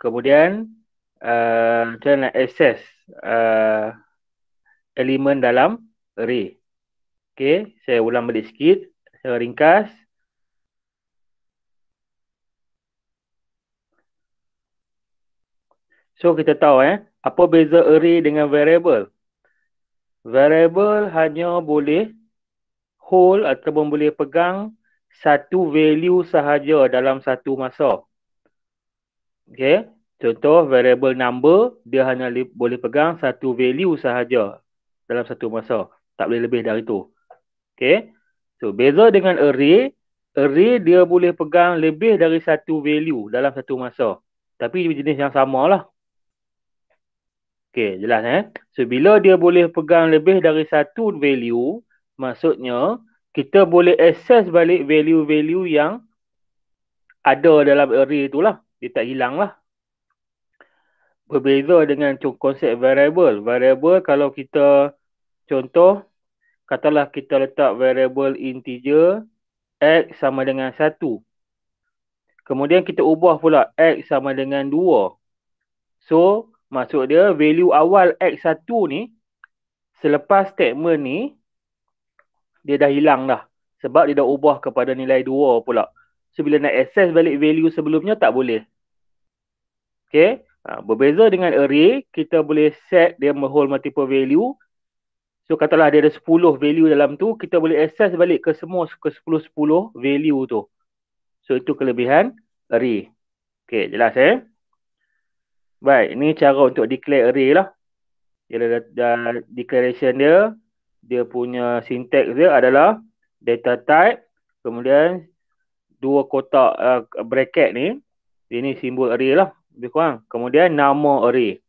Kemudian uh, Macam nak access uh, Elemen dalam Array Okay, saya ulang balik sikit Saya ringkas So kita tahu eh Apa beza array dengan variable Variable hanya boleh Hold ataupun boleh pegang Satu value sahaja dalam satu masa Okay. Contoh variable number dia hanya boleh pegang satu value sahaja dalam satu masa. Tak boleh lebih dari itu. Okay. So beza dengan array, array dia boleh pegang lebih dari satu value dalam satu masa. Tapi jenis yang sama lah. Okay, jelas eh. So bila dia boleh pegang lebih dari satu value, maksudnya kita boleh access balik value-value yang ada dalam array itulah dia tak hilang lah. Berbeza dengan konsep variable. Variable kalau kita contoh, katalah kita letak variable integer x sama dengan 1. Kemudian kita ubah pula x sama dengan 2. So, maksud dia value awal x1 ni, selepas statement ni, dia dah hilang dah. Sebab dia dah ubah kepada nilai 2 pula. So bila nak access balik value sebelumnya tak boleh. Okay. Ha, berbeza dengan array, kita boleh set dia hold multiple value. So katalah dia ada 10 value dalam tu, kita boleh access balik ke semua ke 10-10 value tu. So itu kelebihan array. Okay, jelas eh. Baik, ini cara untuk declare array lah. Dia ada, ada declaration dia, dia punya syntax dia adalah data type, kemudian dua kotak uh, bracket ni ini simbol array lah lebih kurang kemudian nama array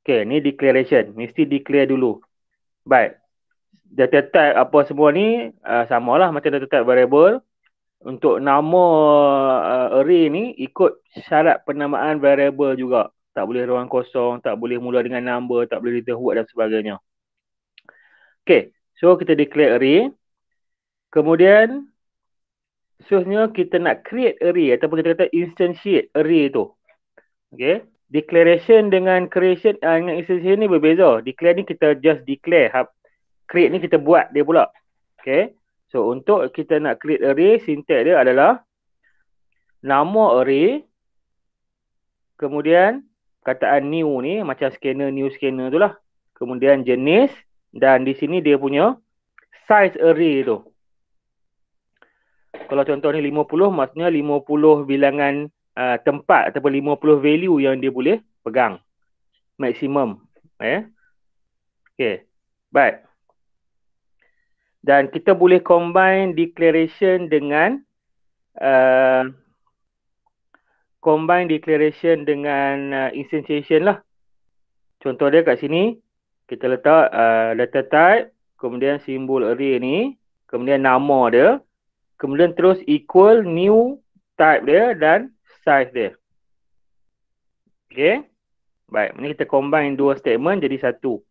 Okay, ni declaration mesti declare dulu baik data type apa semua ni uh, lah macam data type variable untuk nama uh, array ni ikut syarat penamaan variable juga tak boleh ruang kosong tak boleh mula dengan number tak boleh return what dan sebagainya Okay, so kita declare array Kemudian seterusnya kita nak create array ataupun kita kata instantiate array tu. Okay. Declaration dengan creation uh, dengan instantiation ni berbeza. Declare ni kita just declare. Ha, create ni kita buat dia pula. Okay. So untuk kita nak create array, syntax dia adalah nama array kemudian kataan new ni macam scanner new scanner tu lah. Kemudian jenis dan di sini dia punya size array tu kalau contoh ni 50 maksudnya 50 bilangan uh, tempat ataupun 50 value yang dia boleh pegang maksimum ya yeah. baik dan kita boleh combine declaration dengan uh, combine declaration dengan uh, instantiation lah contoh dia kat sini kita letak uh, data type kemudian simbol array ni kemudian nama dia Kemudian terus equal new type dia dan size dia. Okay. Baik. Ini kita combine dua statement jadi satu.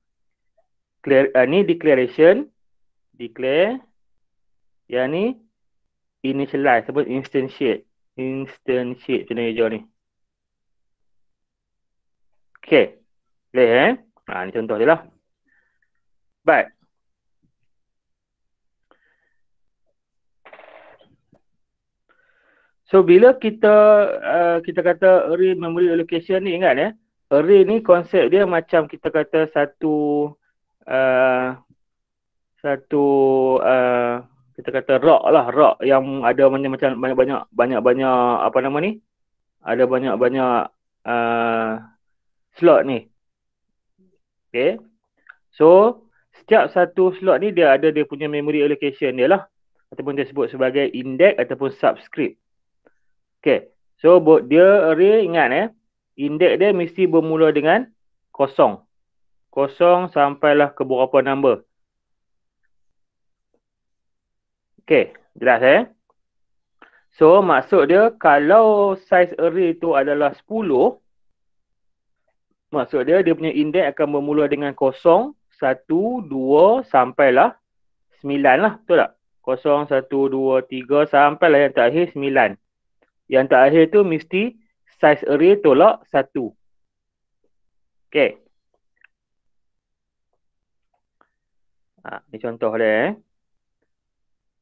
Clear, uh, ni declaration. Declare. Yang ni initialize. Sebut instantiate. Instantiate. Macam mana ni? Okay. Boleh eh? Ha, ni contoh je lah. Baik. So bila kita uh, kita kata array memory allocation ni ingat ya. Eh? Array ni konsep dia macam kita kata satu uh, satu uh, kita kata rock lah rock yang ada macam macam banyak banyak banyak banyak apa nama ni ada banyak banyak uh, slot ni okay so setiap satu slot ni dia ada dia punya memory allocation dia lah ataupun dia sebut sebagai index ataupun subscript Okay. So buat dia real ingat eh. Index dia mesti bermula dengan kosong. Kosong sampailah ke berapa number. Okay. Jelas eh. So maksud dia kalau size array itu adalah 10. Maksud dia dia punya index akan bermula dengan kosong. 1, 2 sampailah 9 lah. Betul tak? 0, 1, 2, 3 sampailah yang terakhir 9. Yang terakhir tu mesti size array tolak satu. Okay. Ha, ni contoh dia eh.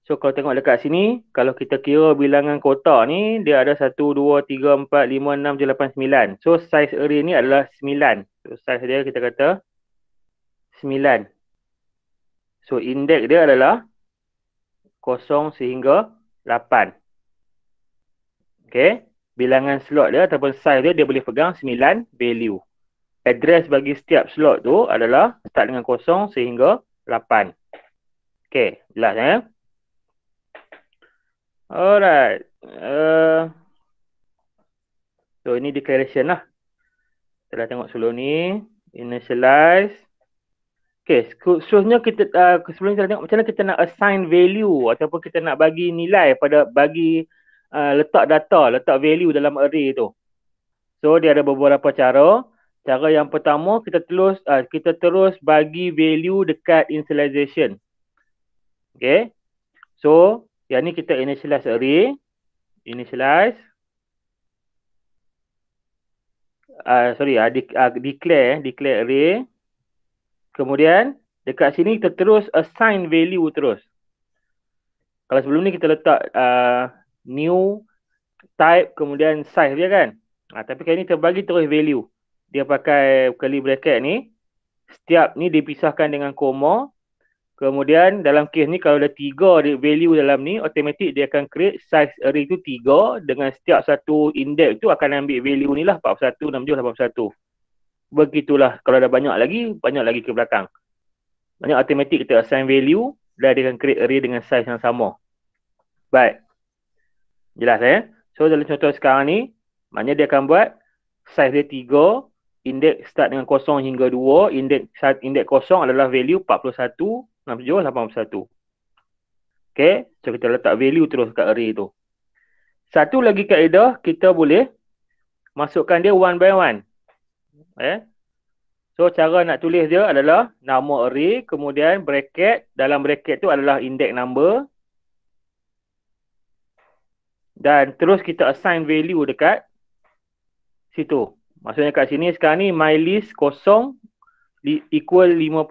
So kalau tengok dekat sini, kalau kita kira bilangan kotak ni, dia ada 1, 2, 3, 4, 5, 6, 7, 8, So size array ni adalah 9. So size dia kita kata 9. So index dia adalah 0 sehingga Okay. Bilangan slot dia ataupun size dia, dia boleh pegang 9 value. Address bagi setiap slot tu adalah start dengan kosong sehingga 8. Okay. Jelas Eh? Alright. Uh, so, ini declaration lah. Kita dah tengok sebelum ni. Initialize. Okay, khususnya kita uh, sebelum ni kita tengok macam mana kita nak assign value ataupun kita nak bagi nilai pada bagi Uh, letak data, letak value dalam array tu. So dia ada beberapa cara. Cara yang pertama kita terus uh, kita terus bagi value dekat initialization. Okay. So yang ni kita initialize array. Initialize. Uh, sorry, uh, de- uh, declare, declare array. Kemudian dekat sini kita terus assign value terus. Kalau sebelum ni kita letak uh, new type kemudian size dia kan ha, tapi kali ni terbagi terus value dia pakai curly bracket ni setiap ni dipisahkan dengan koma kemudian dalam case ni kalau ada tiga value dalam ni automatic dia akan create size array tu tiga dengan setiap satu index tu akan ambil value ni lah 41, 67, 81 begitulah kalau ada banyak lagi banyak lagi ke belakang banyak automatic kita assign value dan dia akan create array dengan size yang sama baik Jelas eh? So dalam contoh sekarang ni, maknanya dia akan buat size dia 3, indeks start dengan kosong hingga 2, indeks indeks kosong adalah value 41, 67, 81. Okay, so kita letak value terus kat array tu. Satu lagi kaedah, kita boleh masukkan dia one by one. Eh? So cara nak tulis dia adalah nama array, kemudian bracket, dalam bracket tu adalah index number, dan terus kita assign value dekat situ. Maksudnya kat sini sekarang ni my list kosong equal 5.6.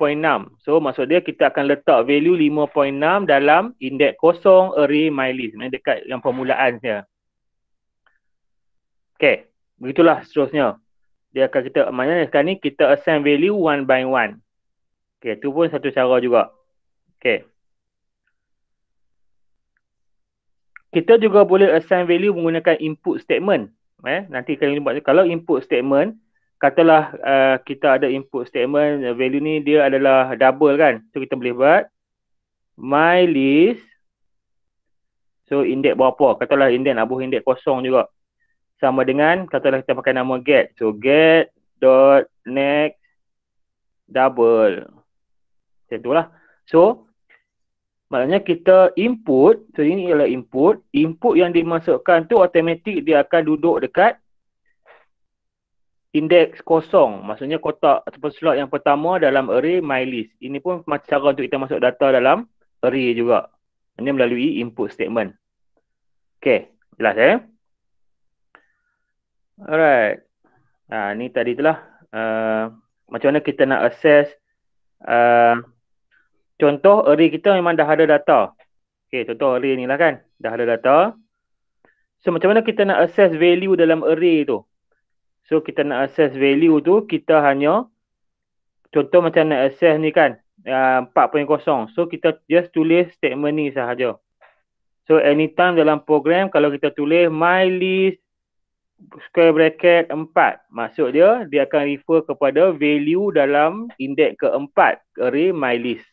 So maksud dia kita akan letak value 5.6 dalam index kosong array my list. Maksudnya dekat yang permulaan dia. Okay. Begitulah seterusnya. Dia akan kita, maknanya sekarang ni kita assign value one by one. Okay. Itu pun satu cara juga. Okay. kita juga boleh assign value menggunakan input statement eh nanti kalian buat kalau input statement katalah uh, kita ada input statement uh, value ni dia adalah double kan so kita boleh buat my list so index berapa katalah index abuh index kosong juga sama dengan katalah kita pakai nama get so get dot next double macam itulah so Maknanya kita input, so ini ialah input, input yang dimasukkan tu automatik dia akan duduk dekat indeks kosong. Maksudnya kotak ataupun slot yang pertama dalam array my list. Ini pun macam cara untuk kita masuk data dalam array juga. Ini melalui input statement. Okay, jelas eh. Alright. Ha, ni tadi telah Uh, macam mana kita nak assess uh, contoh array kita memang dah ada data. Okay contoh array ni lah kan. Dah ada data. So, macam mana kita nak assess value dalam array tu? So, kita nak assess value tu, kita hanya contoh macam nak assess ni kan. Uh, ah, 4.0. So, kita just tulis statement ni sahaja. So, anytime dalam program, kalau kita tulis my list square bracket 4. Maksud dia, dia akan refer kepada value dalam index keempat array my list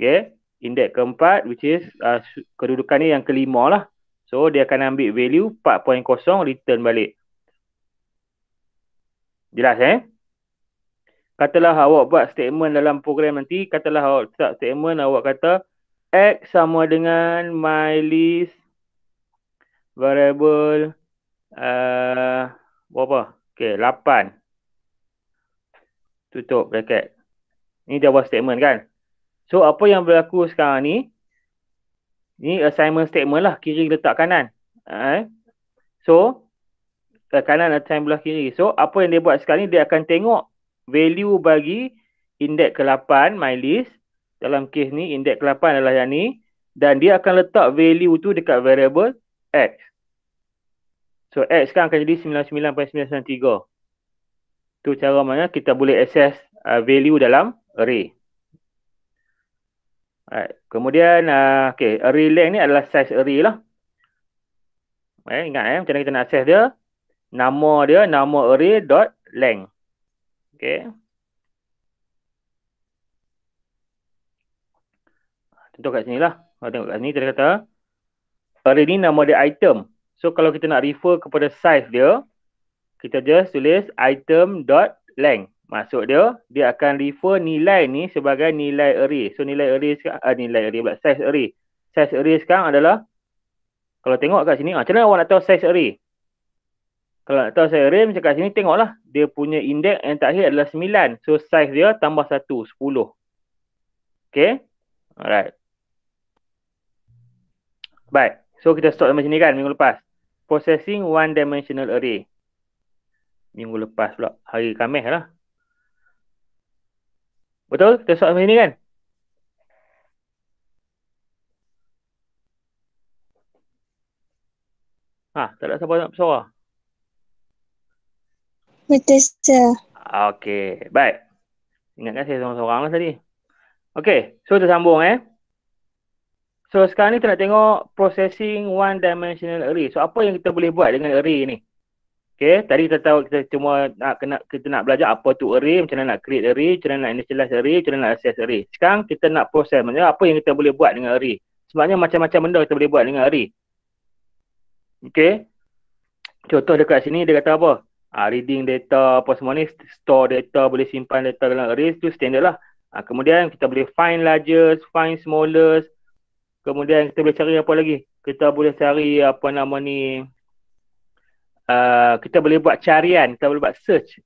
okay? Indeks keempat which is uh, kedudukan ni yang kelima lah. So dia akan ambil value 4.0 return balik. Jelas eh? Katalah awak buat statement dalam program nanti. Katalah awak buat statement awak kata X sama dengan my list variable uh, berapa? Okay, 8. Tutup bracket. Ini jawab statement kan? So apa yang berlaku sekarang ni ni assignment statement lah kiri letak kanan. Eh? So eh, kanan atau time belah kiri. So apa yang dia buat sekarang ni dia akan tengok value bagi indeks ke-8 my list dalam kes ni indeks ke-8 adalah yang ni dan dia akan letak value tu dekat variable x. So x sekarang akan jadi 99.993. Tu cara mana kita boleh access uh, value dalam array. Alright. Kemudian uh, okay. array length ni adalah size array lah. Eh, ingat eh, macam mana kita nak access dia. Nama dia, nama array dot length. Okay. Contoh kat sini lah. Kalau tengok kat sini, kita kata array ni nama dia item. So kalau kita nak refer kepada size dia, kita just tulis item dot length. Masuk dia, dia akan refer nilai ni sebagai nilai array. So nilai array sekarang, uh, nilai array pula, size array. Size array sekarang adalah, kalau tengok kat sini, ah, macam mana awak nak tahu size array? Kalau nak tahu size array, macam kat sini tengoklah. Dia punya index yang terakhir adalah 9. So size dia tambah 1, 10. Okay? Alright. Baik. So kita stop sampai sini kan minggu lepas. Processing one dimensional array. Minggu lepas pula. Hari Khamis lah. Betul? Kita soal macam ni kan? Ha, tak ada siapa nak bersuara? Betul, sir. Okay, baik. Ingatkan saya seorang-seorang lah tadi. Okay, so kita sambung eh. So sekarang ni kita nak tengok processing one dimensional array. So apa yang kita boleh buat dengan array ni? Okay, tadi kita tahu kita cuma nak kena kita nak belajar apa tu array, macam mana nak create array, macam mana nak initialize array, macam mana nak access array. Sekarang kita nak proses macam apa yang kita boleh buat dengan array. Sebabnya macam-macam benda kita boleh buat dengan array. Okay. Contoh dekat sini dia kata apa? Ha, reading data apa semua ni, store data, boleh simpan data dalam array tu standard lah. Ha, kemudian kita boleh find largest, find smallest. Kemudian kita boleh cari apa lagi? Kita boleh cari apa nama ni, Uh, kita boleh buat carian, kita boleh buat search.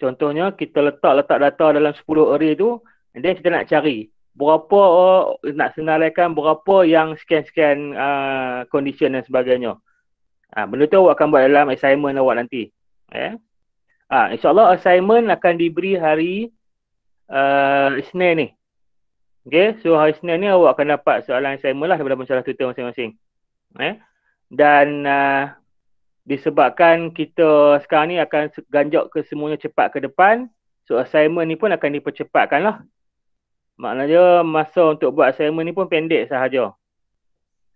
Contohnya kita letak letak data dalam 10 array tu and then kita nak cari berapa uh, nak senaraikan berapa yang scan-scan uh, condition dan sebagainya. Ah ha, benda tu awak akan buat dalam assignment awak nanti. Ya. Ha, ah, insya assignment akan diberi hari uh, Isnin ni. Okey, so hari Isnin ni awak akan dapat soalan assignment lah daripada pencerah tutor masing-masing. Ya. Dan uh, disebabkan kita sekarang ni akan ganjok ke semuanya cepat ke depan so assignment ni pun akan dipercepatkan lah maknanya masa untuk buat assignment ni pun pendek sahaja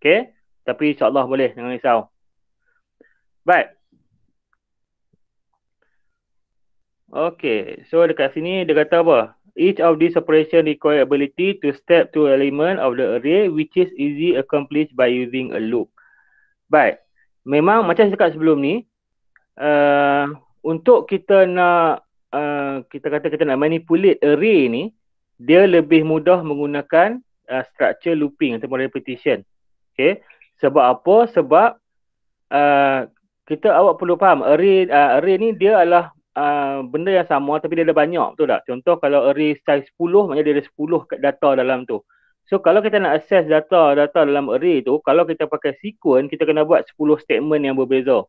Okay, tapi insyaAllah boleh jangan risau baik Okay, so dekat sini dia kata apa each of these operation require ability to step to element of the array which is easy accomplished by using a loop baik memang macam saya cakap sebelum ni uh, untuk kita nak uh, kita kata kita nak manipulate array ni dia lebih mudah menggunakan uh, structure looping ataupun repetition Okay? sebab apa sebab uh, kita awak perlu faham array uh, array ni dia adalah uh, benda yang sama tapi dia ada banyak betul tak contoh kalau array size 10 maknanya dia ada 10 data dalam tu So kalau kita nak access data-data dalam array tu, kalau kita pakai sequence, kita kena buat 10 statement yang berbeza.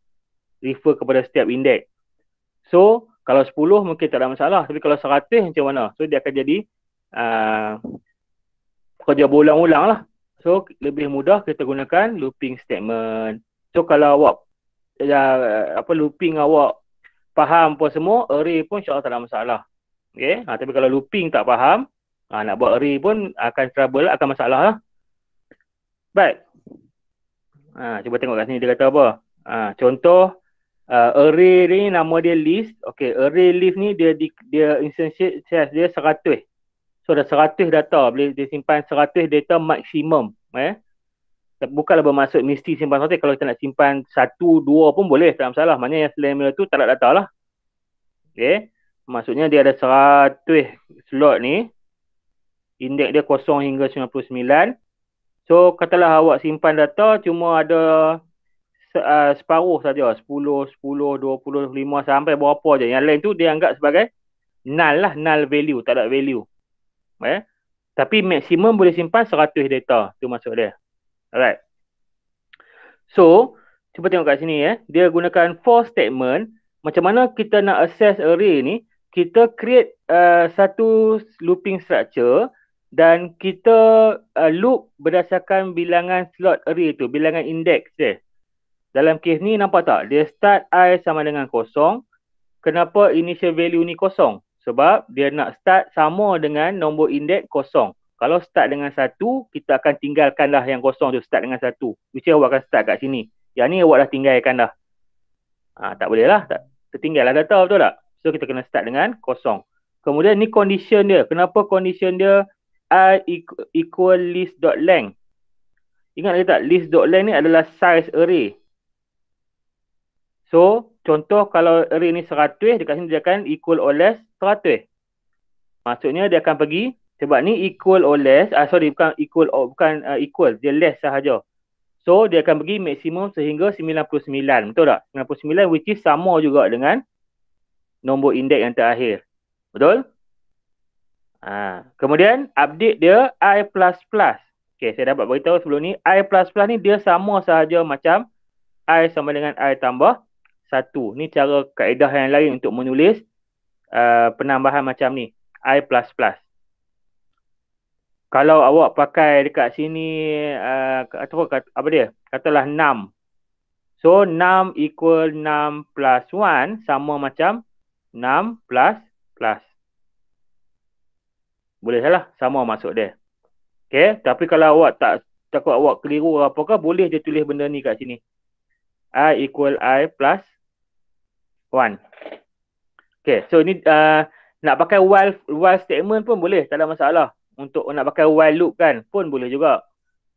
Refer kepada setiap index. So kalau 10 mungkin tak ada masalah. Tapi kalau 100 macam mana? So dia akan jadi uh, kerja berulang-ulang lah. So lebih mudah kita gunakan looping statement. So kalau awak ya, apa looping awak faham apa semua, array pun insyaAllah tak ada masalah. Okay? Ha, tapi kalau looping tak faham, Ha, nak buat re pun akan trouble lah, akan masalah lah. Baik. ha, cuba tengok kat sini dia kata apa. Ha, contoh, uh, array ni nama dia list. Okay, array list ni dia di, dia instance dia 100. So, ada 100 data. Boleh dia simpan 100 data maksimum. Eh? Bukanlah bermaksud mesti simpan 100. Kalau kita nak simpan satu dua pun boleh. Tak ada masalah. Maksudnya yang selain tu tak ada data lah. Okay. Maksudnya dia ada 100 slot ni indeks dia kosong hingga 99. So katalah awak simpan data cuma ada uh, separuh saja 10, 10, 20, 25 sampai berapa je. Yang lain tu dia anggap sebagai null lah, null value, tak ada value. Eh? Tapi maksimum boleh simpan 100 data. Tu masuk dia. Alright. So, cuba tengok kat sini eh. Dia gunakan for statement. Macam mana kita nak assess array ni? Kita create uh, satu looping structure dan kita uh, loop berdasarkan bilangan slot array tu, bilangan indeks dia. Dalam kes ni nampak tak? Dia start i sama dengan kosong. Kenapa initial value ni kosong? Sebab dia nak start sama dengan nombor indeks kosong. Kalau start dengan satu, kita akan tinggalkan dah yang kosong tu start dengan satu. Which awak akan start kat sini. Yang ni awak dah tinggalkan dah. Ha, tak boleh lah. Tak. Tertinggal lah data betul tak? So kita kena start dengan kosong. Kemudian ni condition dia. Kenapa condition dia i equal list dot length. Ingat lagi tak? List dot length ni adalah size array. So, contoh kalau array ni 100, dekat sini dia akan equal or less 100. Maksudnya dia akan pergi, sebab ni equal or less, ah, sorry bukan equal or, bukan uh, equal, dia less sahaja. So, dia akan pergi maksimum sehingga 99, betul tak? 99 which is sama juga dengan nombor index yang terakhir. Betul? Ha. Kemudian update dia I++. Okay, saya dapat beritahu sebelum ni I++ ni dia sama sahaja macam I sama dengan I tambah 1. Ni cara kaedah yang lain untuk menulis uh, penambahan macam ni. I++. Kalau awak pakai dekat sini uh, atau kat, apa dia? Katalah 6. So 6 equal 6 plus 1 sama macam 6 plus plus boleh salah sama masuk dia Okay, tapi kalau awak tak takut awak keliru apakah boleh je tulis benda ni kat sini i equal i plus 1 Okay, so ni uh, nak pakai while while statement pun boleh tak ada masalah untuk nak pakai while loop kan pun boleh juga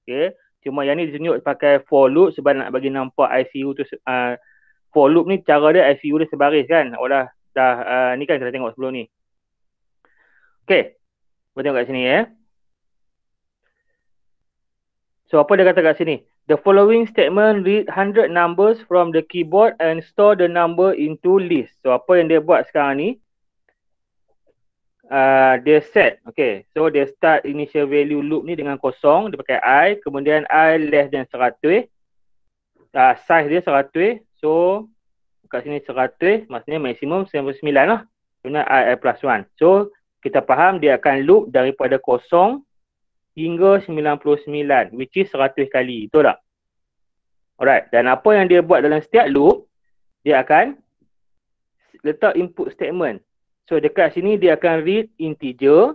Okay, cuma yang ni ditunjuk pakai for loop sebab nak bagi nampak ICU tu uh, for loop ni cara dia ICU dia sebaris kan awak dah dah uh, ni kan kita tengok sebelum ni Okay, kau tengok kat sini eh. So apa dia kata kat sini? The following statement read 100 numbers from the keyboard and store the number into list. So apa yang dia buat sekarang ni? Uh, dia set. Okay. So dia start initial value loop ni dengan kosong. Dia pakai i. Kemudian i less than 100. Uh, ah, size dia 100. So kat sini 100. Maksudnya maksimum 99 lah. Kemudian i i plus 1. So kita faham dia akan loop daripada kosong hingga 99 which is 100 kali betul tak alright dan apa yang dia buat dalam setiap loop dia akan letak input statement so dekat sini dia akan read integer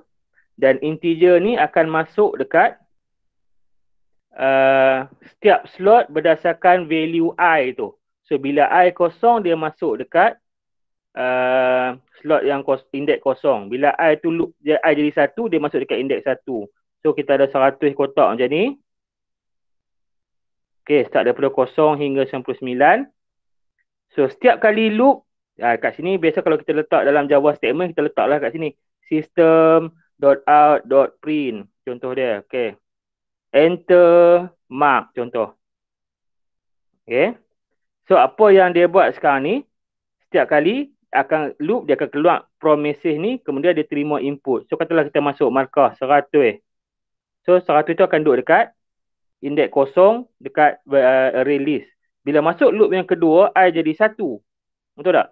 dan integer ni akan masuk dekat uh, setiap slot berdasarkan value i tu so bila i kosong dia masuk dekat Uh, slot yang kos, indeks kosong. Bila I tu loop, dia I jadi satu, dia masuk dekat indeks satu. So kita ada 100 kotak macam ni. Okay, start daripada kosong hingga 99. So setiap kali loop, uh, ah, kat sini biasa kalau kita letak dalam Java statement, kita letaklah kat sini. System.out.print contoh dia. Okay. Enter mark contoh. Okay. So apa yang dia buat sekarang ni, setiap kali akan loop dia akan keluar from message ni kemudian dia terima input. So katalah kita masuk markah 100. Eh. So 100 tu akan duduk dekat index kosong dekat uh, release. Bila masuk loop yang kedua I jadi 1. Betul tak?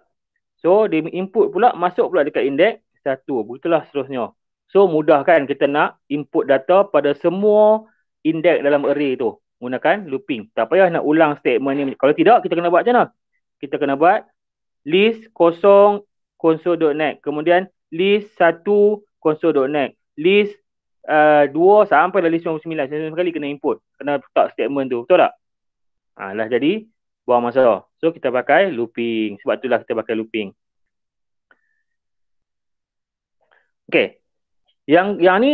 So dia input pula masuk pula dekat index 1. Begitulah seterusnya. So mudah kan kita nak input data pada semua index dalam array tu menggunakan looping. Tak payah nak ulang statement ni. Kalau tidak kita kena buat macam mana? Kita kena buat list kosong konsol.net. Kemudian list satu konsol.net. List uh, dua sampai lah list 99. Sembilan kali kena input. Kena tak statement tu. Betul tak? Ha, lah jadi buang masa. So kita pakai looping. Sebab tu lah kita pakai looping. Okay. Yang yang ni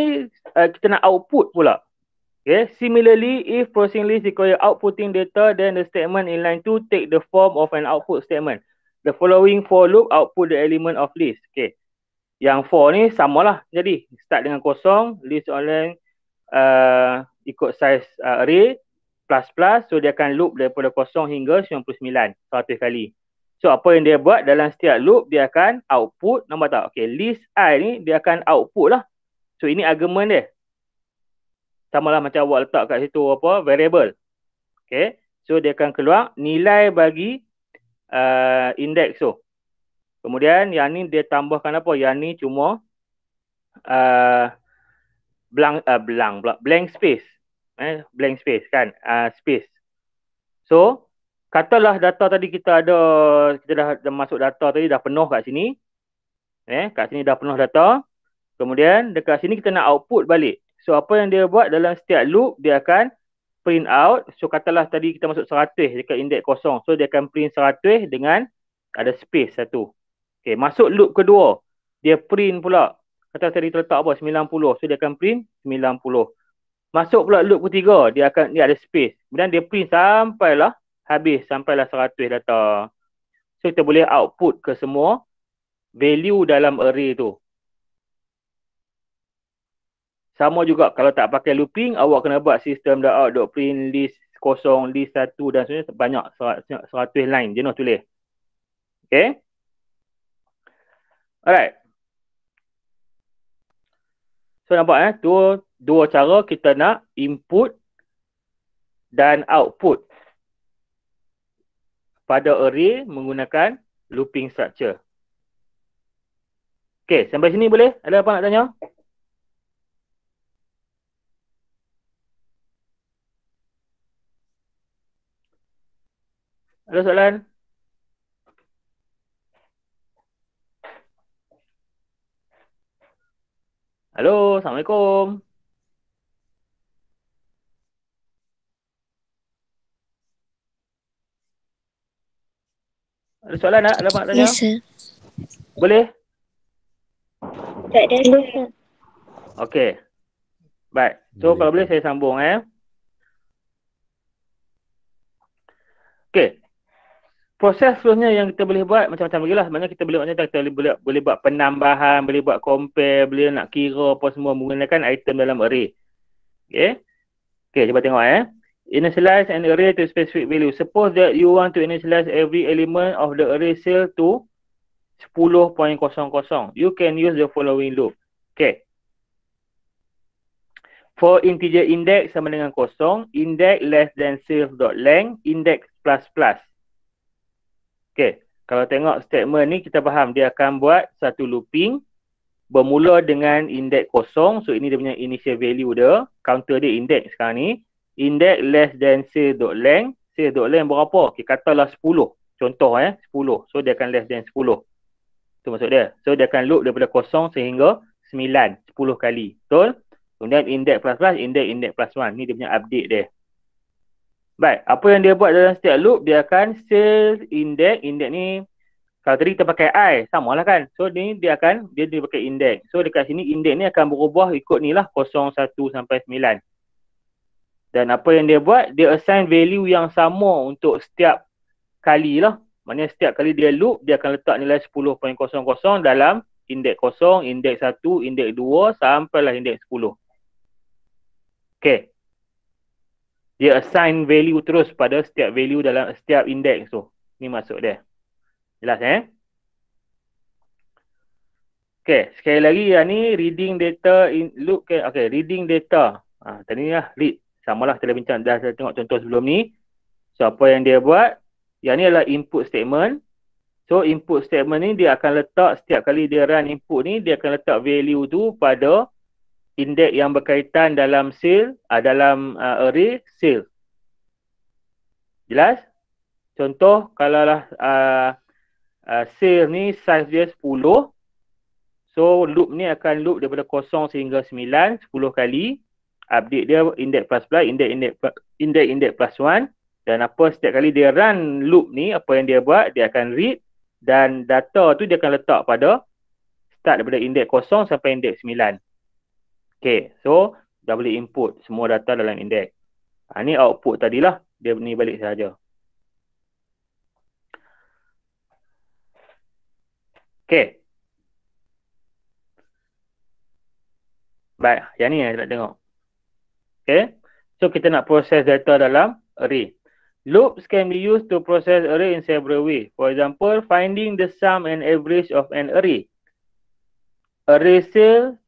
uh, kita nak output pula. Okay. Similarly, if processing list require outputting data, then the statement in line 2 take the form of an output statement the following for loop output the element of list. Okay. Yang for ni samalah. Jadi start dengan kosong, list online uh, ikut size uh, array plus plus so dia akan loop daripada kosong hingga 99 satu kali. So apa yang dia buat dalam setiap loop dia akan output nombor tak? Okay, list i ni dia akan output lah. So ini argument dia. Sama lah macam awak letak kat situ apa variable. Okay. So dia akan keluar nilai bagi uh, index tu. Kemudian yang ni dia tambahkan apa? Yang ni cuma uh, blank uh, blank blank space. Eh, blank space kan? Uh, space. So, katalah data tadi kita ada kita dah, dah masuk data tadi dah penuh kat sini. Eh, kat sini dah penuh data. Kemudian dekat sini kita nak output balik. So, apa yang dia buat dalam setiap loop dia akan print out so katalah tadi kita masuk 100 dekat index kosong so dia akan print 100 dengan ada space satu okey masuk loop kedua dia print pula kata tadi terletak apa 90 so dia akan print 90 masuk pula loop ketiga dia akan dia ada space kemudian dia print sampailah habis sampailah 100 data so kita boleh output ke semua value dalam array tu sama juga kalau tak pakai looping, awak kena buat sistem dah out, dok print list kosong, list satu dan sebagainya, banyak, seratus line jenuh tulis. Okay. Alright. So nampak eh, dua, dua cara kita nak input dan output pada array menggunakan looping structure. Okay, sampai sini boleh? Ada apa nak tanya? Ada soalan? Halo, Assalamualaikum. Ada soalan tak? Ada tanya? Yes, sir. Boleh? Tak ada. Okey. Baik. So, boleh. kalau boleh saya sambung eh. proses seterusnya yang kita boleh buat macam-macam lagi lah. Maksudnya kita boleh macam kita boleh, boleh, boleh buat penambahan, boleh buat compare, boleh nak kira apa semua menggunakan item dalam array. Okay. Okay, cuba tengok eh. Initialize an array to specific value. Suppose that you want to initialize every element of the array cell to 10.00. You can use the following loop. Okay. For integer index sama dengan kosong, index less than self.length, index plus plus. Okey, kalau tengok statement ni kita faham dia akan buat satu looping bermula dengan index kosong. So ini dia punya initial value dia. Counter dia index sekarang ni. Index less than dot length, dot length berapa? Okay, katalah 10. Contoh eh, 10. So dia akan less than 10. Tu maksud dia. So dia akan loop daripada kosong sehingga 9. 10 kali. Betul? Kemudian index plus plus, index index plus 1. Ni dia punya update dia. Baik, apa yang dia buat dalam setiap loop, dia akan sales index, index ni kalau tadi kita pakai I, sama lah kan. So ni dia akan, dia, dia pakai index. So dekat sini index ni akan berubah ikut ni lah 0, 1 sampai 9. Dan apa yang dia buat, dia assign value yang sama untuk setiap kali lah. Maksudnya setiap kali dia loop, dia akan letak nilai 10.00 dalam index 0, index 1, index 2 sampai lah index 10. Okay dia assign value terus pada setiap value dalam setiap index tu. Ni masuk dia. Jelas eh? Okay, sekali lagi yang ni reading data in look okay, okay reading data. Ha, tadi ni lah read. Sama lah telah bincang. Dah saya tengok contoh sebelum ni. So apa yang dia buat? Yang ni adalah input statement. So input statement ni dia akan letak setiap kali dia run input ni dia akan letak value tu pada indeks yang berkaitan dalam sale uh, dalam uh, array sale. Jelas? Contoh kalaulah a uh, uh, ah, sale ni size dia 10. So loop ni akan loop daripada kosong sehingga 9 10 kali. Update dia index plus plus, index index index index plus 1 dan apa setiap kali dia run loop ni apa yang dia buat dia akan read dan data tu dia akan letak pada start daripada index kosong sampai index 9. Okay, so dah boleh input semua data dalam index. Ha, ni output tadilah, dia ni balik sahaja. Okay. Baik, yang ni yang kita nak tengok. Okay, so kita nak proses data dalam array. Loops can be used to process array in several ways. For example, finding the sum and average of an array. Array sale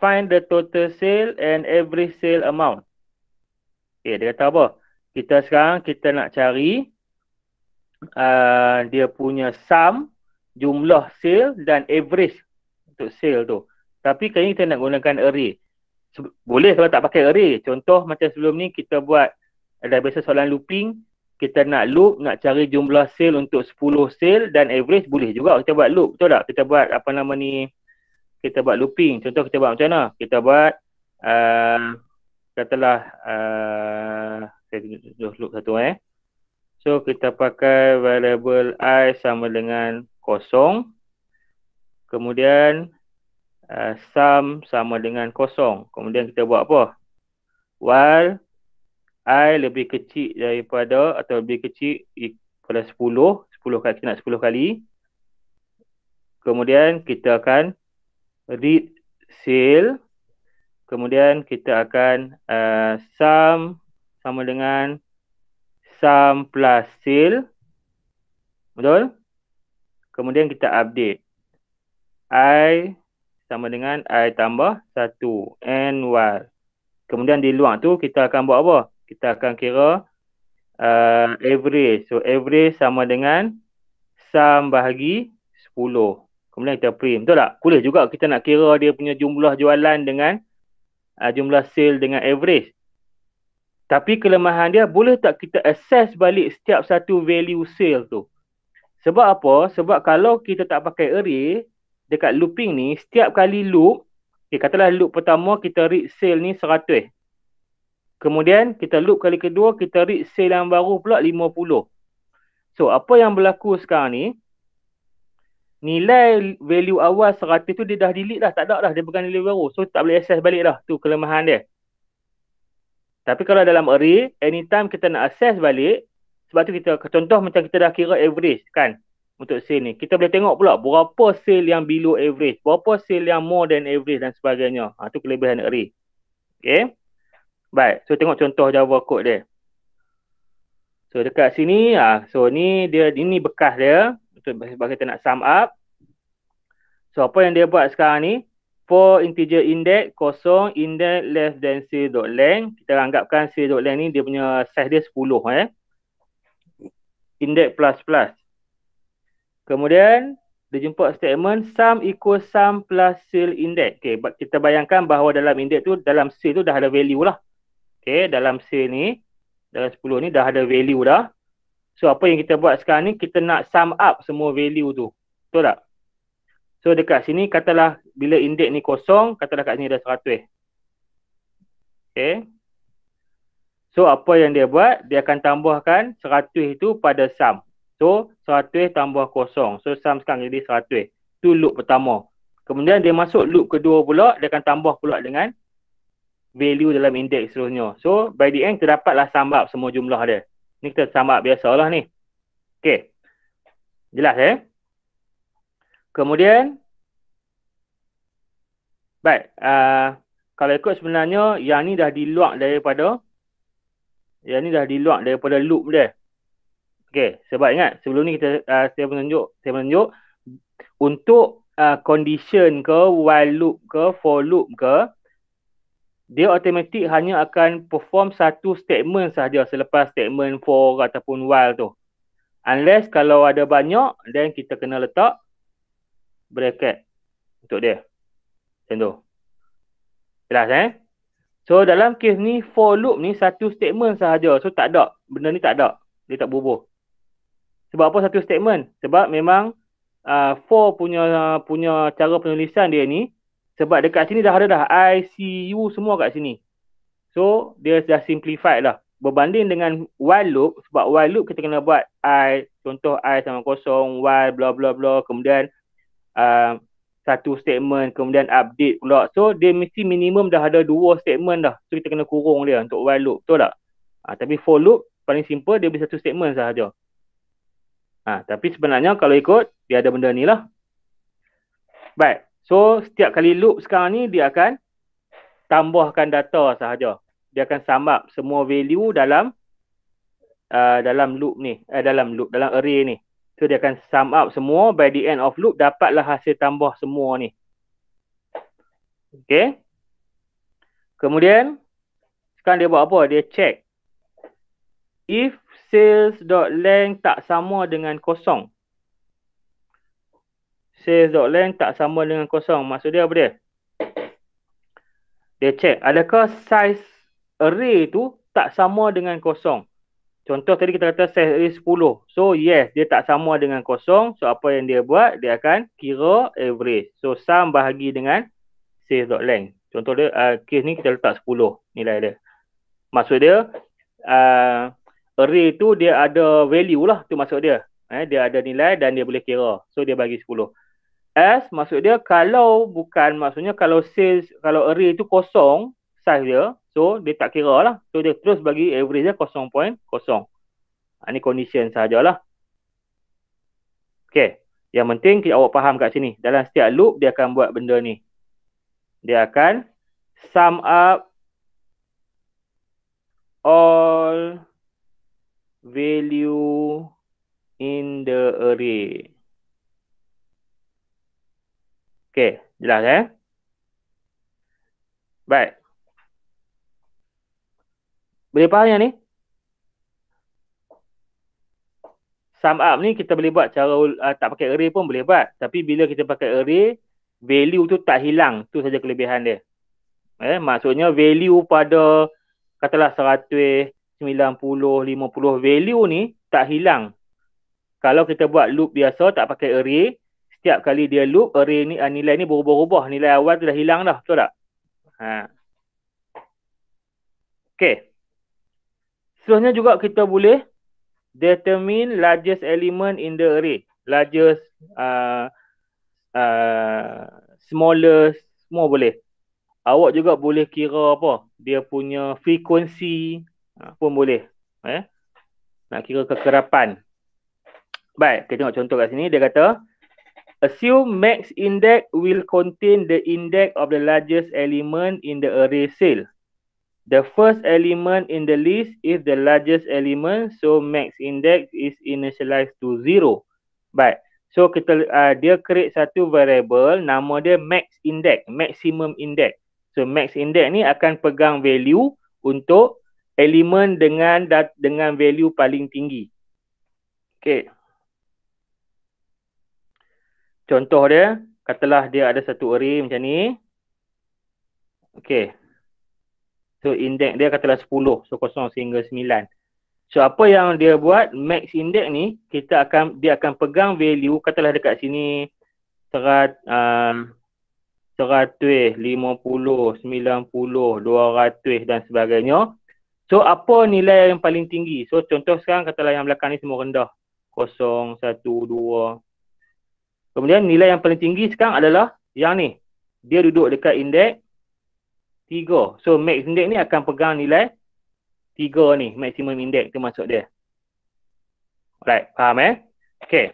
find the total sale and every sale amount. Okay, dia kata apa? Kita sekarang kita nak cari uh, dia punya sum, jumlah sale dan average untuk sale tu. Tapi kali ni kita nak gunakan array. Boleh kalau tak pakai array. Contoh macam sebelum ni kita buat ada biasa soalan looping. Kita nak loop, nak cari jumlah sale untuk 10 sale dan average boleh juga. Kita buat loop, betul tak? Kita buat apa nama ni, kita buat looping. Contoh kita buat macam mana? Kita buat uh, katalah uh, saya tunjuk loop satu eh. So kita pakai variable i sama dengan kosong. Kemudian uh, sum sama dengan kosong. Kemudian kita buat apa? While i lebih kecil daripada atau lebih kecil daripada 10. 10 kali, kita nak 10 kali. Kemudian kita akan read sale kemudian kita akan uh, sum sama dengan sum plus sale betul kemudian kita update i sama dengan i tambah 1 and while kemudian di luar tu kita akan buat apa kita akan kira uh, average so average sama dengan sum bahagi 10 kemudian kita frame betul tak boleh juga kita nak kira dia punya jumlah jualan dengan uh, jumlah sale dengan average tapi kelemahan dia boleh tak kita assess balik setiap satu value sale tu sebab apa sebab kalau kita tak pakai array dekat looping ni setiap kali loop okay, eh, katalah loop pertama kita read sale ni 100 kemudian kita loop kali kedua kita read sale yang baru pula 50 so apa yang berlaku sekarang ni nilai value awal 100 tu dia dah delete dah tak ada dah dia bukan nilai baru so tak boleh access balik dah tu kelemahan dia tapi kalau dalam array anytime kita nak access balik sebab tu kita contoh macam kita dah kira average kan untuk sale ni kita boleh tengok pula berapa sale yang below average berapa sale yang more than average dan sebagainya ha, tu kelebihan array Okay. Baik. So tengok contoh Java code dia. So dekat sini ah ha, so ni dia ini bekas dia untuk bagi kita nak sum up. So apa yang dia buat sekarang ni? For integer index kosong index less than dot length Kita anggapkan dot length ni dia punya size dia 10 eh. Index plus plus. Kemudian dia jumpa statement sum equals sum plus sil index. Okay, kita bayangkan bahawa dalam index tu, dalam sil tu dah ada value lah. Okay, dalam sil ni, dalam 10 ni dah ada value dah. So apa yang kita buat sekarang ni kita nak sum up semua value tu. Betul tak? So dekat sini katalah bila index ni kosong, katalah kat sini dah 100. Okay. So apa yang dia buat, dia akan tambahkan 100 itu pada sum. So 100 tambah kosong. So sum sekarang jadi 100. Itu loop pertama. Kemudian dia masuk loop kedua pula, dia akan tambah pula dengan value dalam index seluruhnya. So by the end terdapatlah sum up semua jumlah dia. Ni kita sambat biasalah ni. Okey. Jelas eh? Kemudian Baik, uh, kalau ikut sebenarnya yang ni dah diluak daripada yang ni dah diluak daripada loop dia. Okey, sebab ingat sebelum ni kita uh, saya menunjuk, saya menunjuk untuk uh, condition ke while loop ke for loop ke dia automatik hanya akan perform satu statement sahaja selepas statement for ataupun while tu. Unless kalau ada banyak, then kita kena letak bracket untuk dia. Macam tu. Jelas eh? So dalam kes ni, for loop ni satu statement sahaja. So tak ada. Benda ni tak ada. Dia tak bubuh. Sebab apa satu statement? Sebab memang uh, for punya punya cara penulisan dia ni, sebab dekat sini dah ada dah ICU semua kat sini. So, dia dah simplified lah. Berbanding dengan while loop, sebab while loop kita kena buat I, contoh I sama kosong, while, bla bla bla, kemudian uh, satu statement, kemudian update pula. So, dia mesti minimum dah ada dua statement dah. So, kita kena kurung dia untuk while loop. Betul tak? Ha, tapi for loop, paling simple, dia boleh satu statement sahaja. Ha, tapi sebenarnya kalau ikut, dia ada benda ni lah. Baik. So setiap kali loop sekarang ni dia akan tambahkan data sahaja. Dia akan sum up semua value dalam uh, dalam loop ni, eh, dalam loop dalam array ni. So dia akan sum up semua by the end of loop dapatlah hasil tambah semua ni. Okay. Kemudian sekarang dia buat apa? Dia check if sales.length tak sama dengan kosong length tak sama dengan kosong. Maksud dia apa dia? Dia check adakah size array tu tak sama dengan kosong. Contoh tadi kita kata size array 10. So yes, dia tak sama dengan kosong. So apa yang dia buat? Dia akan kira average. So sum bahagi dengan length. Contoh dia, uh, case ni kita letak 10 nilai dia. Maksud dia, uh, array tu dia ada value lah tu maksud dia. Eh, dia ada nilai dan dia boleh kira. So dia bagi 10. S maksud dia kalau bukan maksudnya kalau sales kalau array itu kosong size dia so dia tak kira lah so dia terus bagi average dia kosong. ini ha, condition sahajalah Okay. yang penting kita awak faham kat sini dalam setiap loop dia akan buat benda ni dia akan sum up all value in the array Okey, jelas eh? Baik. Boleh faham yang ni? Sum up ni kita boleh buat cara uh, tak pakai array pun boleh buat. Tapi bila kita pakai array, value tu tak hilang. Tu saja kelebihan dia. Eh, maksudnya value pada katalah 100, 90, 50 value ni tak hilang. Kalau kita buat loop biasa tak pakai array, setiap kali dia loop array ni uh, nilai ni berubah-ubah nilai awal tu dah hilang dah betul tak ha okey seterusnya juga kita boleh determine largest element in the array largest uh, uh, smallest semua boleh awak juga boleh kira apa dia punya frequency pun boleh eh nak kira kekerapan baik kita tengok contoh kat sini dia kata Assume max index will contain the index of the largest element in the array cell. The first element in the list is the largest element, so max index is initialized to zero. Baik. so kita uh, dia create satu variable nama dia max index, maximum index. So max index ni akan pegang value untuk element dengan dat dengan value paling tinggi. Okay. Contoh dia, katalah dia ada satu eri macam ni. Okey. So index dia katalah 10, so 0 sehingga 9. So apa yang dia buat max index ni, kita akan dia akan pegang value katalah dekat sini ah, lima puluh, sembilan puluh, dua ratus dan sebagainya. So apa nilai yang paling tinggi? So contoh sekarang katalah yang belakang ni semua rendah. 0, 1, 2, Kemudian nilai yang paling tinggi sekarang adalah yang ni. Dia duduk dekat indeks 3. So max index ni akan pegang nilai 3 ni. Maximum index tu masuk dia. Alright, faham eh? Okay.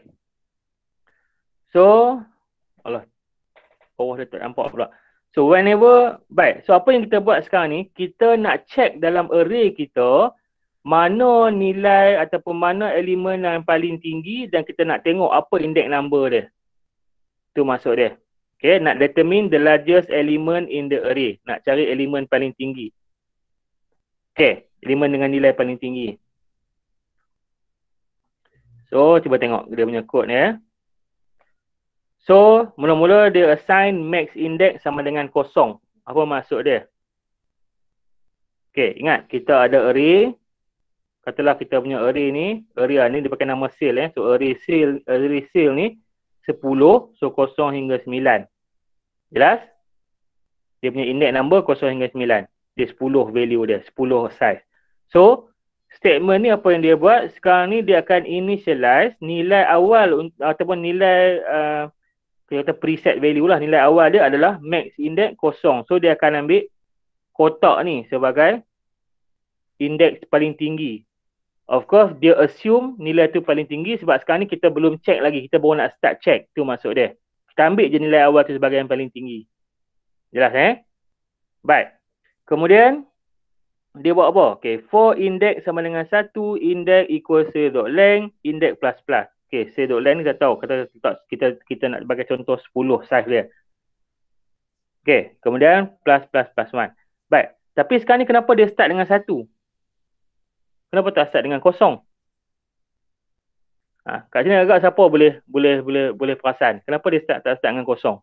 So, Allah. Bawah dia tak nampak pula. So, whenever, baik. So, apa yang kita buat sekarang ni, kita nak check dalam array kita mana nilai ataupun mana elemen yang paling tinggi dan kita nak tengok apa index number dia. Tu masuk dia. Okay, nak determine the largest element in the array. Nak cari elemen paling tinggi. Okay, elemen dengan nilai paling tinggi. So, cuba tengok dia punya kod ni ya. So, mula-mula dia assign max index sama dengan kosong. Apa maksud dia? Okay, ingat kita ada array. Katalah kita punya array ni, area ni dia pakai nama seal eh. So, array seal, array seal ni Sepuluh, so 0 hingga sembilan. Jelas? Dia punya index number kosong hingga sembilan. Dia sepuluh value dia, sepuluh size. So, statement ni apa yang dia buat? Sekarang ni dia akan initialize nilai awal ataupun nilai uh, kata preset value lah. Nilai awal dia adalah max index kosong. So, dia akan ambil kotak ni sebagai index paling tinggi. Of course, dia assume nilai tu paling tinggi sebab sekarang ni kita belum check lagi. Kita baru nak start check. Tu masuk dia. Kita ambil je nilai awal tu sebagai yang paling tinggi. Jelas eh? Baik. Kemudian, dia buat apa? Okay, for index sama dengan 1, index equal c.length, index plus plus. Okay, c.length kita tahu. Kata, kita, kita, kita nak bagi contoh 10 size dia. Okay, kemudian plus plus plus 1. Baik. Tapi sekarang ni kenapa dia start dengan satu? Kenapa tak start dengan kosong? Ha, kat sini agak siapa boleh boleh boleh boleh perasan. Kenapa dia start tak start dengan kosong?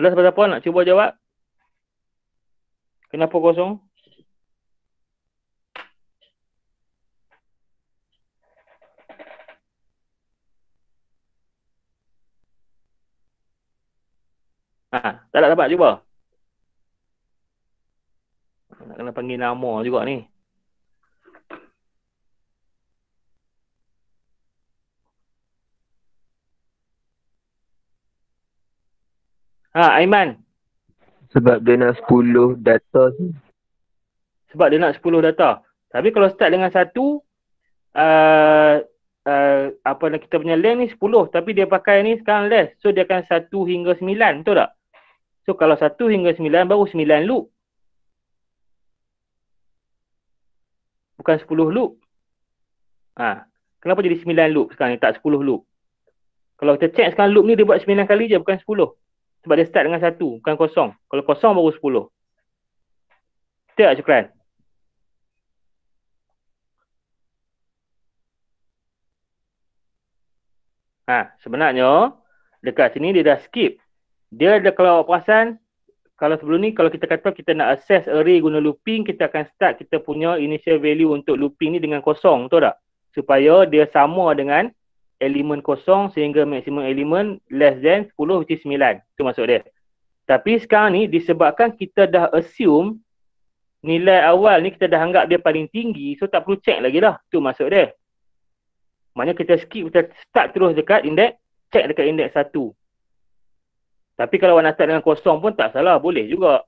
Ada siapa-siapa nak cuba jawab? Kenapa kosong? Ha, tak nak dapat cuba nak kena panggil nama juga ni. Ha, Aiman. Sebab dia nak 10 data tu. Sebab dia nak 10 data. Tapi kalau start dengan satu, uh, uh, apa nak kita punya length ni 10 tapi dia pakai ni sekarang less. So dia akan 1 hingga 9, betul tak? So kalau 1 hingga 9 baru 9 loop. bukan 10 loop. Ha. Kenapa jadi 9 loop sekarang ni, tak 10 loop? Kalau kita check sekarang loop ni dia buat 9 kali je, bukan 10. Sebab dia start dengan 1, bukan kosong. Kalau kosong baru 10. Betul tak Syukran? Ha, sebenarnya dekat sini dia dah skip. Dia ada kalau perasan kalau sebelum ni kalau kita kata kita nak assess array guna looping kita akan start kita punya initial value untuk looping ni dengan kosong betul tak supaya dia sama dengan elemen kosong sehingga maksimum elemen less than 10 which is 9 itu maksud dia tapi sekarang ni disebabkan kita dah assume nilai awal ni kita dah anggap dia paling tinggi so tak perlu check lagi lah, tu maksud dia maknanya kita skip kita start terus dekat index check dekat index tapi kalau awak nak start dengan kosong pun tak salah, boleh juga.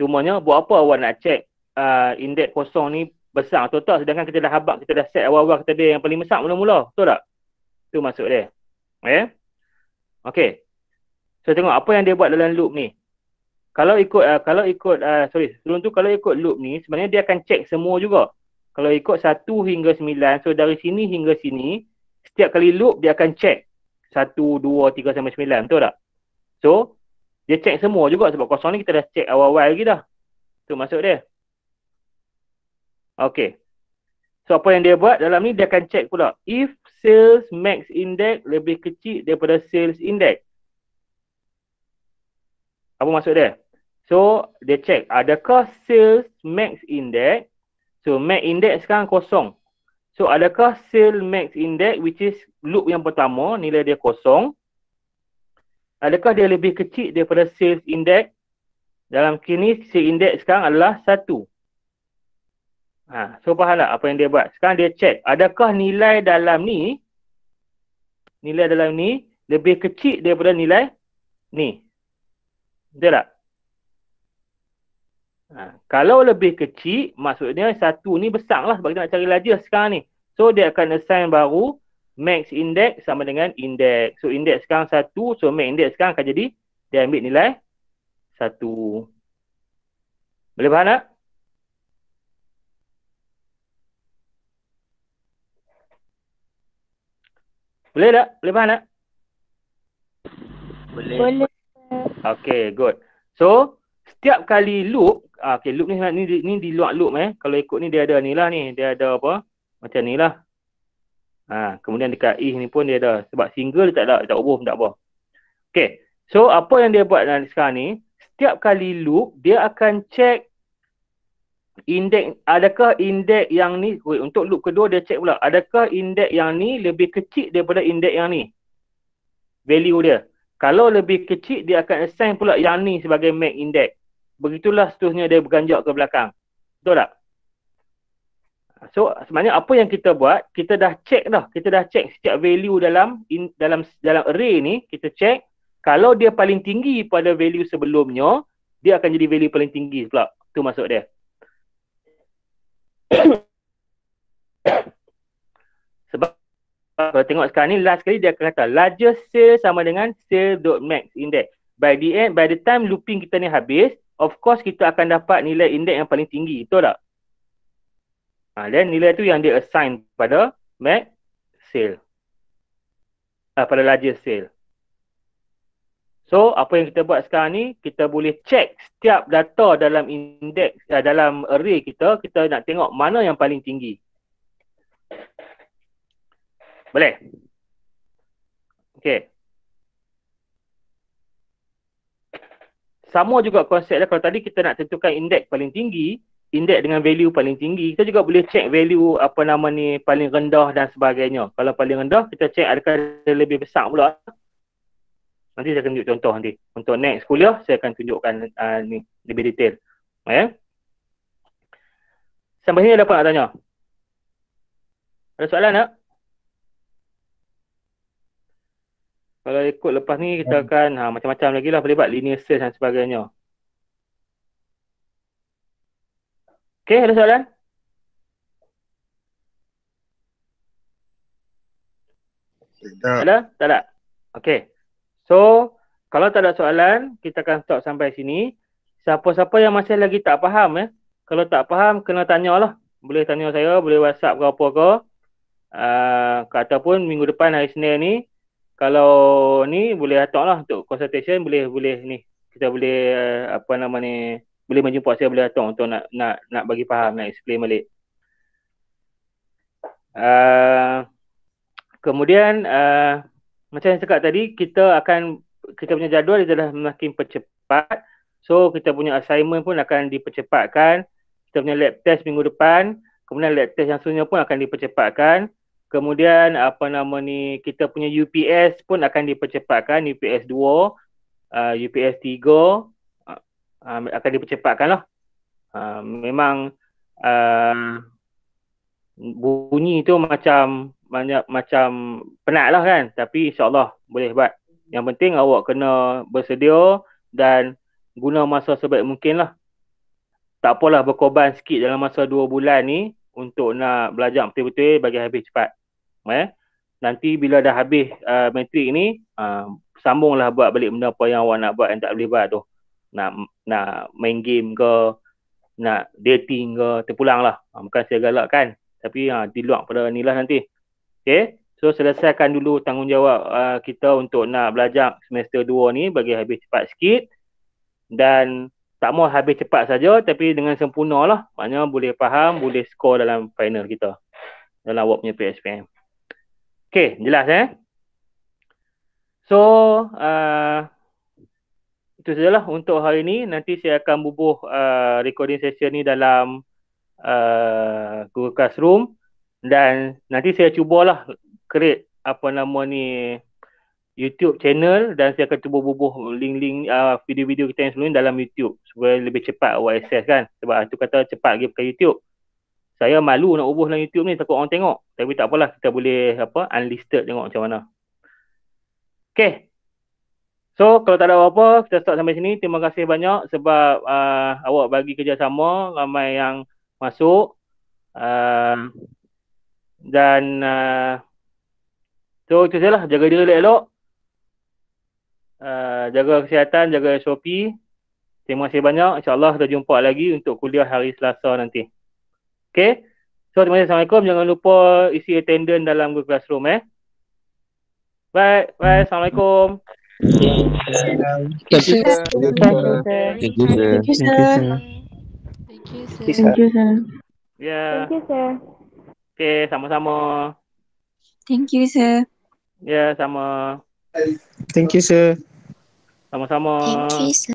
Cumanya buat apa awak nak check uh, index kosong ni besar atau tak sedangkan kita dah habak kita dah set awal-awal kita dia yang paling besar mula-mula, betul tak? Tu masuk dia. Okay. Ya? Okey. So tengok apa yang dia buat dalam loop ni. Kalau ikut uh, kalau ikut uh, sorry, sebelum tu kalau ikut loop ni sebenarnya dia akan check semua juga. Kalau ikut 1 hingga 9, so dari sini hingga sini, setiap kali loop dia akan check satu, dua, tiga, sampai sembilan betul tak? So dia check semua juga sebab kosong ni kita dah check awal-awal lagi dah. Tu masuk dia. Okay. So apa yang dia buat dalam ni dia akan check pula. If sales max index lebih kecil daripada sales index. Apa maksud dia? So dia check adakah sales max index. So max index sekarang kosong. So adakah sale max index which is loop yang pertama nilai dia kosong adakah dia lebih kecil daripada sales index dalam kini sales index sekarang adalah 1. Ha, so faham tak apa yang dia buat? Sekarang dia check adakah nilai dalam ni nilai dalam ni lebih kecil daripada nilai ni. Betul tak? Ha, kalau lebih kecil, maksudnya satu ni besar lah sebab kita nak cari lagi lah sekarang ni. So dia akan assign baru max index sama dengan index. So index sekarang satu, so max index sekarang akan jadi dia ambil nilai satu. Boleh faham tak? Boleh tak? Boleh faham tak? Boleh. Okay, good. So, setiap kali loop uh, ah, okey loop ni ni ni di luar loop eh kalau ikut ni dia ada ni lah ni dia ada apa macam ni lah ha, kemudian dekat if ni pun dia ada sebab single tak ada tak ubah tak apa Okay, so apa yang dia buat sekarang ni setiap kali loop dia akan check indeks adakah indeks yang ni wait, untuk loop kedua dia check pula adakah indeks yang ni lebih kecil daripada indeks yang ni value dia kalau lebih kecil dia akan assign pula yang ni sebagai max index begitulah seterusnya dia berganjak ke belakang. Betul tak? So sebenarnya apa yang kita buat, kita dah check dah. Kita dah check setiap value dalam in, dalam dalam array ni, kita check kalau dia paling tinggi pada value sebelumnya, dia akan jadi value paling tinggi pula. Tu masuk dia. Sebab kalau tengok sekarang ni last kali dia akan kata largest sale sama dengan sale.max index. By the end, by the time looping kita ni habis, of course kita akan dapat nilai indeks yang paling tinggi, betul tak? Ha, then nilai tu yang dia assign pada max sale. Ha, pada largest sale. So, apa yang kita buat sekarang ni, kita boleh check setiap data dalam indeks, uh, dalam array kita, kita nak tengok mana yang paling tinggi. Boleh? Okay. sama juga konsep dia kalau tadi kita nak tentukan indeks paling tinggi indeks dengan value paling tinggi kita juga boleh check value apa nama ni paling rendah dan sebagainya kalau paling rendah kita check adakah dia lebih besar pula nanti saya akan tunjuk contoh nanti untuk next kuliah saya akan tunjukkan uh, ni lebih detail ya eh? sampai sini ada apa nak tanya ada soalan tak? Eh? Kalau ikut lepas ni kita hmm. akan ha, macam-macam lagi lah pelibat linear sales dan sebagainya. Okay, ada soalan? Tak. Ada? Tak ada? Okay. So, kalau tak ada soalan, kita akan stop sampai sini. Siapa-siapa yang masih lagi tak faham, eh? kalau tak faham, kena tanya lah. Boleh tanya saya, boleh WhatsApp ke apa ke. Uh, ataupun minggu depan hari Senin ni, kalau ni boleh hantar lah untuk consultation boleh boleh ni kita boleh eh, apa nama ni boleh menjumpa saya boleh hantar untuk nak nak nak bagi faham nak explain balik uh, kemudian uh, macam yang cakap tadi kita akan kita punya jadual dia dah makin percepat so kita punya assignment pun akan dipercepatkan kita punya lab test minggu depan kemudian lab test yang seterusnya pun akan dipercepatkan Kemudian apa nama ni kita punya UPS pun akan dipercepatkan UPS 2, uh, UPS 3 uh, uh, akan dipercepatkan lah. Uh, memang uh, bunyi tu macam banyak macam penat lah kan tapi insyaAllah boleh buat. Yang penting awak kena bersedia dan guna masa sebaik mungkin lah. Tak apalah berkorban sikit dalam masa dua bulan ni untuk nak belajar betul-betul bagi habis cepat eh nanti bila dah habis uh, matrik ni uh, sambunglah buat balik benda apa yang awak nak buat yang tak boleh buat tu nak nak main game ke nak dating ke terpulang lah uh, ah, bukan saya galak kan tapi ha, uh, diluak pada ni lah nanti Okay, so selesaikan dulu tanggungjawab uh, kita untuk nak belajar semester 2 ni bagi habis cepat sikit dan tak mahu habis cepat saja tapi dengan sempurna lah Maksudnya boleh faham boleh skor dalam final kita dalam awak punya PSPM Okay, jelas eh. So, uh, itu sajalah untuk hari ini. Nanti saya akan bubuh uh, recording session ni dalam uh, Google Classroom. Dan nanti saya cubalah create apa nama ni YouTube channel dan saya akan cuba bubuh link-link uh, video-video kita yang sebelum ni dalam YouTube supaya lebih cepat awak access kan sebab tu kata cepat pergi ke YouTube saya malu nak ubah dalam YouTube ni takut orang tengok. Tapi tak apalah kita boleh apa unlisted tengok macam mana. Okay. So kalau tak ada apa-apa kita start sampai sini. Terima kasih banyak sebab uh, awak bagi kerjasama ramai yang masuk. Uh, dan uh, so itu sajalah jaga diri elok-elok. Uh, jaga kesihatan, jaga SOP. Terima kasih banyak. InsyaAllah kita jumpa lagi untuk kuliah hari Selasa nanti. Okay. So, terima kasih. Assalamualaikum. Jangan lupa isi attendance dalam Google Classroom eh. Bye. Bye. Assalamualaikum. Thank you. Thank you, sir. Thank you, sir. Thank you, sir. Thank you, sir. Yeah. Thank you, sir. Okay, sama-sama. Thank you, sir. Yeah, sama. Thank you, sir. Sama-sama. Thank you, sir.